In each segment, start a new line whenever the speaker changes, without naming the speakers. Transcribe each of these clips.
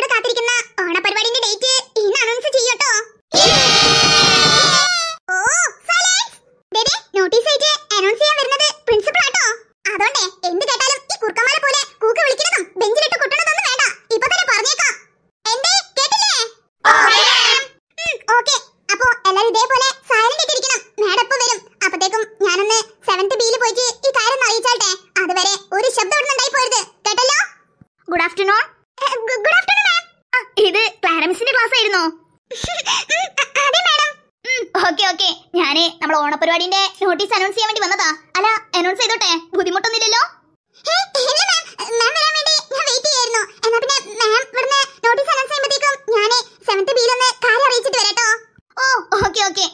கையோட காத்து
notice announce ചെയ്യാൻ വേണ്ടി വന്നതാ അല്ല അനൗൺസ് ചെയ്തോട്ടെ ബുദ്ധിമുട്ടൊന്നുമില്ലല്ലോ ഓക്കെ ഓക്കെ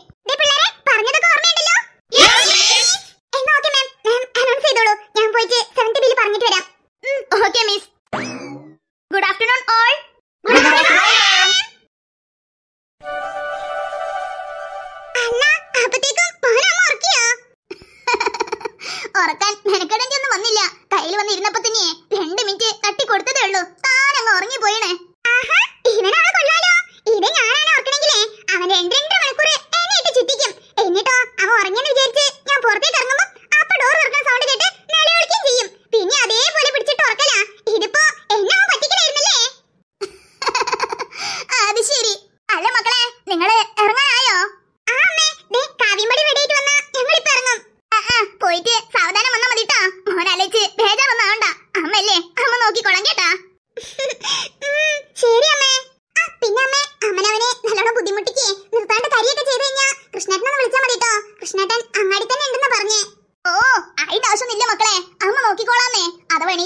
Morgan അവ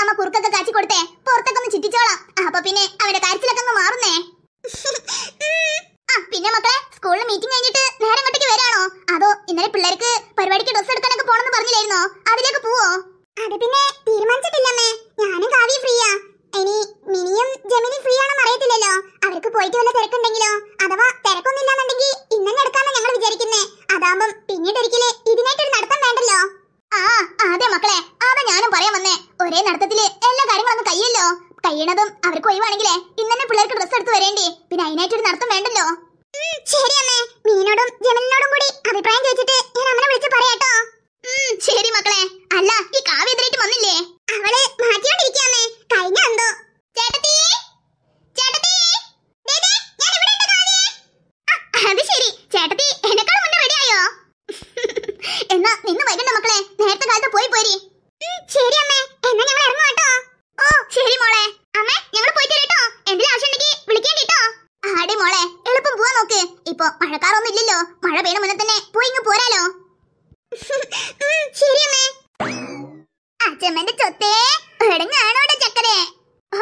അമ്മ കുറുക്കൊക്കെ കാച്ചി കൊടുത്തേ പുറത്തൊക്കെ ഒന്ന് ചുറ്റിച്ചോളാം അപ്പൊ പിന്നെ അവന്റെ കാര്യത്തിലൊക്കെ അങ്ങ് മാറുന്നേ ആ പിന്നെ മക്കളെ സ്കൂളിൽ മീറ്റിംഗ് കഴിഞ്ഞിട്ട് നേരെ അങ്ങോട്ടേക്ക് വരാണോ അതോ ഇന്നലെ പിള്ളേർക്ക് പരിപാടിക്ക് ഡ്രസ് എടുക്കാനൊക്കെ പോണെന്ന് പറഞ്ഞില്ലായിരുന്നോ അതിലേക്ക് പോവോ അത് പിന്നെ തീരുമാനിച്ചിട്ടില്ലമ്മേ
ഞാനും കാവ്യ ഫ്രീയാ ഇനി മിനിയും ജമിനി ഫ്രീ ആണെന്ന് അറിയത്തില്ലല്ലോ അവർക്ക് പോയിട്ട് വല്ല തിരക്കുണ്ടെങ്കിലോ അഥവാ തിരക്കൊന്നുമില്ലാന്നുണ്ടെങ്കിൽ ഇന്നെ എടുക്കാമെന്ന് ഞങ്ങൾ വിചാരിക്കുന്നേ അതാകുമ്പം പിന്നീട്
ഒരിക്കലേ ഇതിനായിട്ടൊരു നടത്തത്തില് എല്ലാ കാര്യങ്ങളൊന്നും കഴിയല്ലോ കഴിയണതും അവർക്ക് ഒഴിവാണെങ്കിലേ ഇന്നെ പിള്ളേർക്ക് ഡ്രസ്സ് എടുത്ത് വരേണ്ടേ പിന്നെ ഒരു നടത്തം വേണ്ടല്ലോ ശരി അമ്മേ മീനോടും ജമലിനോടും കൂടി അഭിപ്രായം ചോദിച്ചിട്ട് ഞാൻ അമ്മനെ വിളിച്ച് പറയാട്ടോ ശരി മക്കളെ അല്ല ഈ കാവ്യ എതിരായിട്ട് വന്നില്ലേ അവള് മാറ്റിയോണ്ടിരിക്കാമേ കഴിഞ്ഞ എന്തോ ചേട്ടത്തി ചേട്ടത്തി അത് ശരി ചേട്ടത്തി എന്നെക്കാളും മുന്നേ റെഡിയായോ എന്നാ നിന്ന് വൈകണ്ട മക്കളെ നേരത്തെ കാലത്ത് പോയി പോരി ശരി അമ്മേ എന്നാ ഞങ്ങൾ ഇറങ്ങും കേട്ടോ ഓ ശരി മോളെ അമ്മ ഞങ്ങൾ പോയിട്ട് കേട്ടോ എന്തെങ്കിലും ആവശ്യമുണ്ടെങ്കിൽ വിളിക്കേണ്ടി കേട്ടോ ആടി മോളെ എളുപ്പം പോവാ നോക്ക് ഇപ്പൊ മഴക്കാറൊന്നും ഇല്ലല്ലോ മഴ പെയ്യണ മുന്നേ തന്നെ പോയി ഇങ്ങ് പോരാലോ ശരി അമ്മേ അച്ഛമ്മന്റെ ചൊത്തേ എടങ്ങാണോടെ ചക്കരെ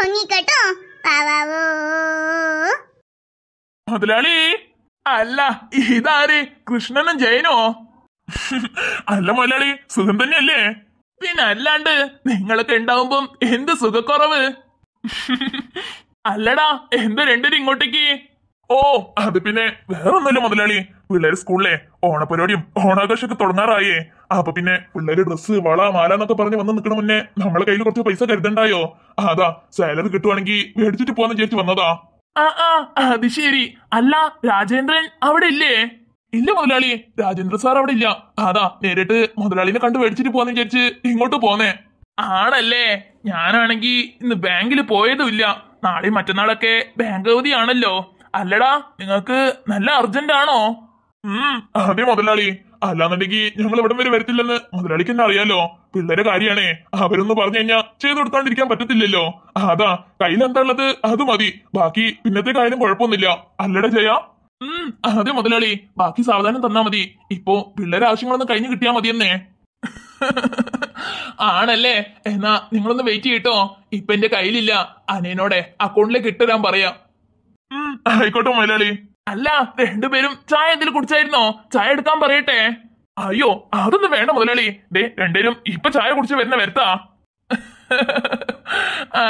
ഒങ്ങിക്കട്ടോ വാവാവോ
മുതലാളി അല്ല ഇതാര് കൃഷ്ണനും ജയനോ അല്ല മുതലാളി സുഖം തന്നെയല്ലേ പിന്നെ അല്ലാണ്ട് നിങ്ങളൊക്കെ ഉണ്ടാവുമ്പം എന്ത് സുഖക്കുറവ് അല്ലടാ എന്ത് രണ്ടുപേരും ഇങ്ങോട്ടേക്ക് ഓ അത് പിന്നെ വേറെ ഒന്നല്ല മുതലാളി പിള്ളേര് സ്കൂളിലെ ഓണപരിപാടിയും ഓണാഘോഷമൊക്കെ തുടങ്ങാറായേ അപ്പൊ പിന്നെ പിള്ളേര് ഡ്രസ്സ് വള മാല എന്നൊക്കെ പറഞ്ഞ് വന്ന് നിൽക്കണ മുന്നേ നമ്മളെ കയ്യിൽ കുറച്ച് പൈസ കരുതണ്ടായോ അതാ സാലറി കിട്ടുവാണെങ്കിൽ മേടിച്ചിട്ട് പോവാന്ന് വിചാരിച്ചു വന്നതാ ആ ആ അത് ശരി അല്ല രാജേന്ദ്രൻ അവിടെ ഇല്ലേ ഇല്ല മുതലാളി രാജേന്ദ്ര സാർ അവിടെ ഇല്ല അതാ നേരിട്ട് മുതലാളിനെ കണ്ടു മേടിച്ചിട്ട് പോവാന്ന് വിചാരിച്ച് ഇങ്ങോട്ട് പോന്നെ ആണല്ലേ ഞാനാണെങ്കി ഇന്ന് ബാങ്കിൽ പോയതുമില്ല നാളെ മറ്റന്നാളൊക്കെ ബാങ്ക് അവധിയാണല്ലോ അല്ലടാ നിങ്ങൾക്ക് നല്ല അർജന്റ് ആണോ ഉം അതെ മുതലാളി അല്ലാന്നുണ്ടെങ്കിൽ ഞങ്ങൾ ഇവിടം വരെ വരത്തില്ലെന്ന് മുതലാളിക്ക് തന്നെ അറിയാലോ പിള്ളേരെ കാര്യാണേ അവരൊന്ന് പറഞ്ഞു കഴിഞ്ഞാൽ ചെയ്തു കൊടുത്താണ്ടിരിക്കാൻ പറ്റത്തില്ലല്ലോ അതാ കയ്യിൽ എന്താ ഉള്ളത് അത് മതി ബാക്കി പിന്നത്തെ കാര്യം കുഴപ്പമൊന്നുമില്ല അല്ലട ജയാ ഉം അതെ മുതലാളി ബാക്കി സാവധാനം തന്നാ മതി ഇപ്പോ പിള്ളേരെ ആവശ്യങ്ങളൊന്ന് കഴിഞ്ഞു കിട്ടിയാ മതിയെന്നേ ആണല്ലേ എന്നാ നിങ്ങളൊന്ന് വെയിറ്റ് ചെയ്യട്ടോ ഇപ്പൊ എന്റെ കയ്യിലില്ല അനേനോടെ അക്കൗണ്ടിലേക്ക് ഇട്ടുതരാൻ പറയാ ഉം ആയിക്കോട്ടെ മുതലാളി അല്ല രണ്ടുപേരും ചായ എന്തെങ്കിലും കുടിച്ചായിരുന്നോ ചായ എടുക്കാൻ പറയട്ടെ അയ്യോ അതൊന്നും വേണ്ട മുതലാളി ദേ രണ്ടുപേരും ഇപ്പൊ ചായ കുടിച്ച് വരുന്ന വരുത്താ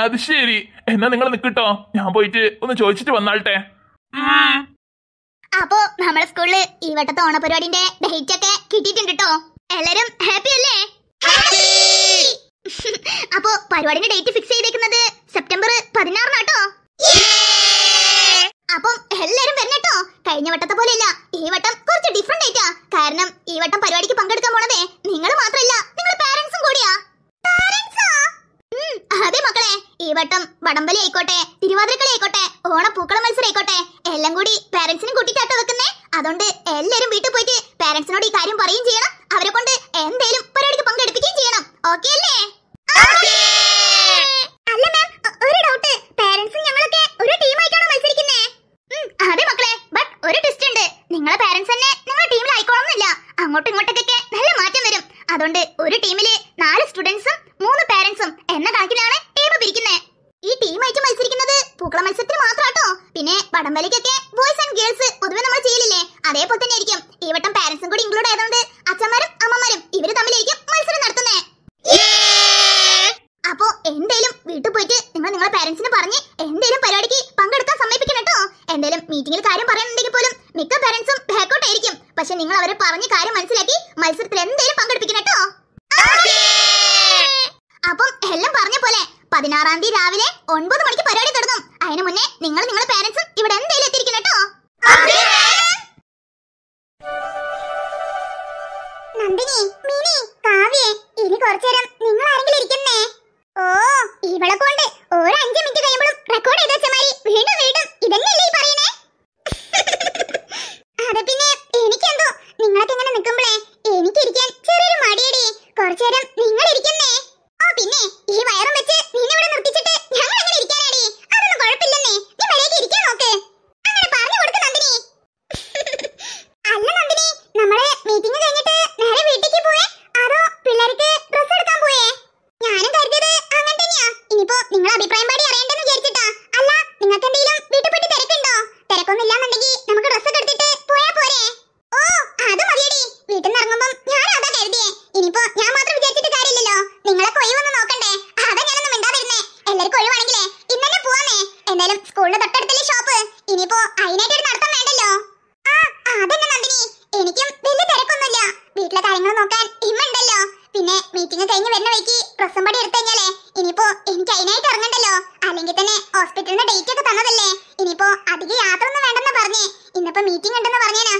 അത് ശരി എന്നാ നിങ്ങൾ നിക്കട്ടോ ഞാൻ പോയിട്ട് ഒന്ന് ചോദിച്ചിട്ട് വന്നാൾട്ടെ
അപ്പോ നമ്മളെ സ്കൂളില് ഈ വട്ടത്തെ ഓണപരിപാടിന്റെ ഡേറ്റ് ഒക്കെ കിട്ടിയിട്ടുണ്ട് കേട്ടോ എല്ലാരും ഹാപ്പി അല്ലേ അപ്പോ പരിപാടിന്റെ ഡേറ്റ് ഫിക്സ് ചെയ്തേക്കുന്നത് കളിവട്ടം വടംവലി ആയിക്കോട്ടെ തിരുവാതിരക്കളി ആയിക്കോട്ടെ ഓണപ്പൂക്കള മത്സരം ആയിക്കോട്ടെ എല്ലാം കൂടി പേരൻസിനും കൂട്ടിട്ടാട്ടോ വെക്കുന്നേ അതുകൊണ്ട് എല്ലാരും വീട്ടിൽ പോയിട്ട് പേരൻസിനോട് ഈ കാര്യം പറയും ചെയ്യണം അവരെ കൊണ്ട് എന്തേലും പരിപാടിക്ക് പങ്കെടുപ്പിക്കുകയും ചെയ്യണം ഓക്കെ അല്ലേ അല്ല മാം ഒരു ഡൗട്ട് ഞങ്ങളൊക്കെ ഒരു ടീമായിട്ടാണോ മത്സരിക്കുന്നേ മക്കളെ ഒരു ഉണ്ട് നിങ്ങളെ തന്നെ നിങ്ങളുടെ ടീമിൽ ആയിക്കോളൊന്നുമില്ല ഇങ്ങോട്ടൊക്കെ നല്ല മാറ്റം വരും അതുകൊണ്ട് ഒരു ടീമില് നാല് സ്റ്റുഡൻസും മൂന്ന് പേരൻസും എന്ന കണക്കിലാണ് ടീം പിരിക്കുന്നത് ഈ ടീമായിട്ട് മത്സരിക്കുന്നത് പൂക്കള മത്സരത്തിന് മാത്രാട്ടോ പിന്നെ വടംവലിക്കൊക്കെ ബോയ്സ് ആൻഡ് ഗേൾസ് പൊതുവെ നമ്മൾ ചെയ്യലില്ലേ അതേപോലെ തന്നെ ആയിരിക്കും ഈ വട്ടം പാരന്റ്സും കൂടി ഇൻക്ലൂഡ് ആയതുകൊണ്ട് അച്ഛന്മാരും അമ്മമാരും ഇവര് തമ്മിലായിരിക്കും മത്സരം നടത്തുന്നേ അപ്പോ എന്തേലും വീട്ടിൽ പോയിട്ട് നിങ്ങൾ നിങ്ങളെ പാരന്റ്സിന് പറഞ്ഞ് എന്തേലും പരിപാടിക്ക് പങ്കെടുക്കാൻ സമ്മതിപ്പിക്കണം കേട്ടോ എന്തേലും മീറ്റിംഗിൽ കാര്യം പറയുന്നുണ്ടെങ്കിൽ പോലും മിക്ക പാരന്റ്സും ബാക്കൗട്ട് ആയിരിക്കും പക്ഷെ നിങ്ങൾ അവരെ പറഞ്ഞ് കാര്യം മനസ്സിലാക്കി മത്സരത്തിൽ എന്തേലും പതിനാറാം തീയതി രാവിലെ ഒൻപത് മണിക്ക് പരിപാടി തുടങ്ങും അതിനു മുന്നേ നിങ്ങൾ നിങ്ങളുടെ പാരന്റ്സും ഇവിടെ എന്തെങ്കിലും എത്തിയിരിക്കണം
നന്ദിനി മിനി കാവ്യേ ഇനി കുറച്ചു നേരം നിങ്ങൾ ആരെങ്കിലും ഇരിക്കുന്നേ ഓ ഇവളെ കൊണ്ട് ഒരു അഞ്ച് മിനിറ്റ് കഴിയുമ്പോഴും റെക്കോർഡ് ചെയ്ത് വെച്ച മാതിരി വീണ്ടും വീണ്ടും ഇതന്നെയല്ലേ പറയണേ അത് പിന്നെ എനിക്കെന്തോ നിങ്ങളൊക്കെ ഇങ്ങനെ നിൽക്കുമ്പോഴേ എനിക്കിരിക്കാൻ ചെറിയൊരു മടിയടി നേരം നിങ്ങൾ ഇരിക്കുന്നേ ഓ പിന്നെ ഈ വയറും വെച്ച് ഡ്രസ്സും പടി എടുത്തു കഴിഞ്ഞാലേ ഇനിയിപ്പോ എനിക്ക് അതിനായിട്ട് ഇറങ്ങണ്ടല്ലോ അല്ലെങ്കിൽ തന്നെ ഹോസ്പിറ്റലിന്റെ ഡേറ്റ് ഒക്കെ തന്നതല്ലേ ഇനിയിപ്പോ അധികം യാത്ര ഒന്നും വേണ്ടെന്ന് പറഞ്ഞേ ഇന്നിപ്പോ മീറ്റിംഗ് ഉണ്ടെന്ന് പറഞ്ഞേനാ